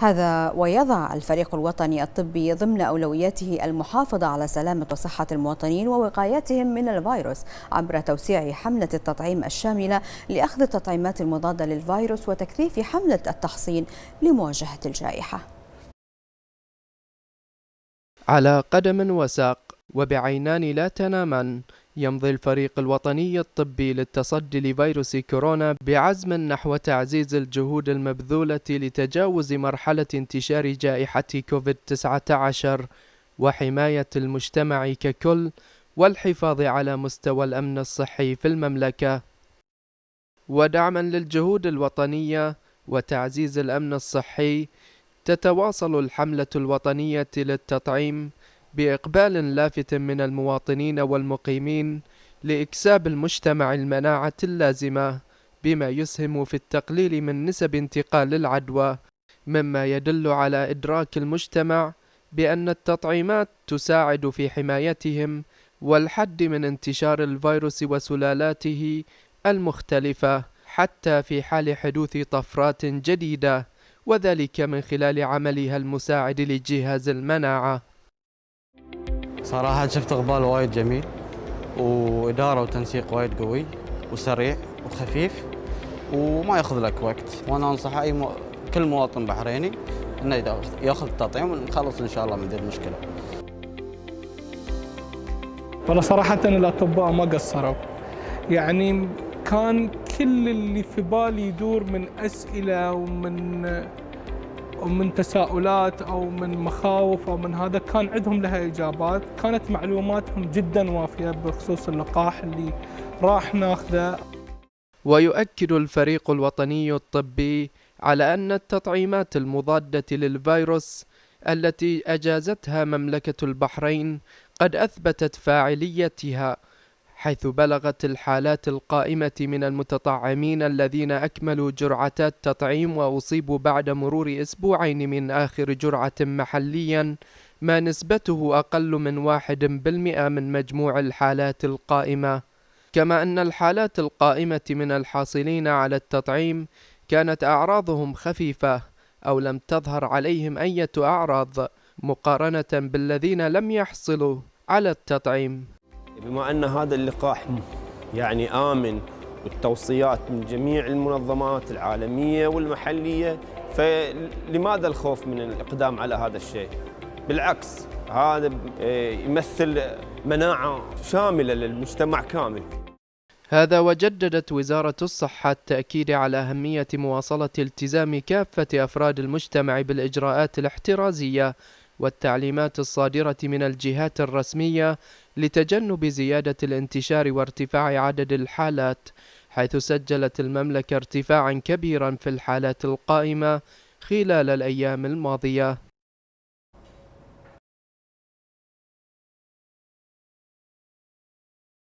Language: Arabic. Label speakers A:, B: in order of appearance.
A: هذا ويضع الفريق الوطني الطبي ضمن أولوياته المحافظة على سلامة وصحة المواطنين ووقايتهم من الفيروس عبر توسيع حملة التطعيم الشاملة لأخذ التطعيمات المضادة للفيروس وتكثيف حملة التحصين لمواجهة الجائحة
B: على قدم وساق وبعينان لا تنامان يمضي الفريق الوطني الطبي للتصدي لفيروس كورونا بعزم نحو تعزيز الجهود المبذولة لتجاوز مرحلة انتشار جائحة كوفيد-19 وحماية المجتمع ككل والحفاظ على مستوى الأمن الصحي في المملكة ودعما للجهود الوطنية وتعزيز الأمن الصحي تتواصل الحملة الوطنية للتطعيم بإقبال لافت من المواطنين والمقيمين لإكساب المجتمع المناعة اللازمة بما يسهم في التقليل من نسب انتقال العدوى مما يدل على إدراك المجتمع بأن التطعيمات تساعد في حمايتهم والحد من انتشار الفيروس وسلالاته المختلفة حتى في حال حدوث طفرات جديدة وذلك من خلال عملها المساعد لجهاز المناعة
C: صراحة شفت إقبال وايد جميل وإدارة وتنسيق وايد قوي وسريع وخفيف وما ياخذ لك وقت وأنا أنصح أي م... كل مواطن بحريني إنه ياخذ التطعيم ونخلص إن شاء الله من ذي المشكلة والله صراحة الأطباء ما قصروا يعني كان كل اللي في بالي يدور من أسئلة ومن من تساؤلات او من مخاوف او من هذا كان عندهم لها اجابات، كانت معلوماتهم جدا وافيه بخصوص اللقاح اللي راح ناخذه.
B: ويؤكد الفريق الوطني الطبي على ان التطعيمات المضاده للفيروس التي اجازتها مملكه البحرين قد اثبتت فاعليتها حيث بلغت الحالات القائمة من المتطعمين الذين أكملوا جرعتا التطعيم وأصيبوا بعد مرور أسبوعين من آخر جرعة محليا ما نسبته أقل من واحد بالمئة من مجموع الحالات القائمة كما أن الحالات القائمة من الحاصلين على التطعيم كانت أعراضهم خفيفة أو لم تظهر عليهم أية أعراض مقارنة بالذين لم يحصلوا على
A: التطعيم بما أن هذا اللقاح يعني آمن والتوصيات من جميع المنظمات العالمية والمحلية فلماذا الخوف من الإقدام على هذا الشيء؟ بالعكس هذا آه، يمثل مناعة شاملة للمجتمع كامل
B: هذا وجددت وزارة الصحة التأكيد على أهمية مواصلة التزام كافة أفراد المجتمع بالإجراءات الاحترازية والتعليمات الصادرة من الجهات الرسمية لتجنب زيادة الانتشار وارتفاع عدد الحالات حيث سجلت المملكة ارتفاعا كبيرا في الحالات القائمة خلال الأيام
C: الماضية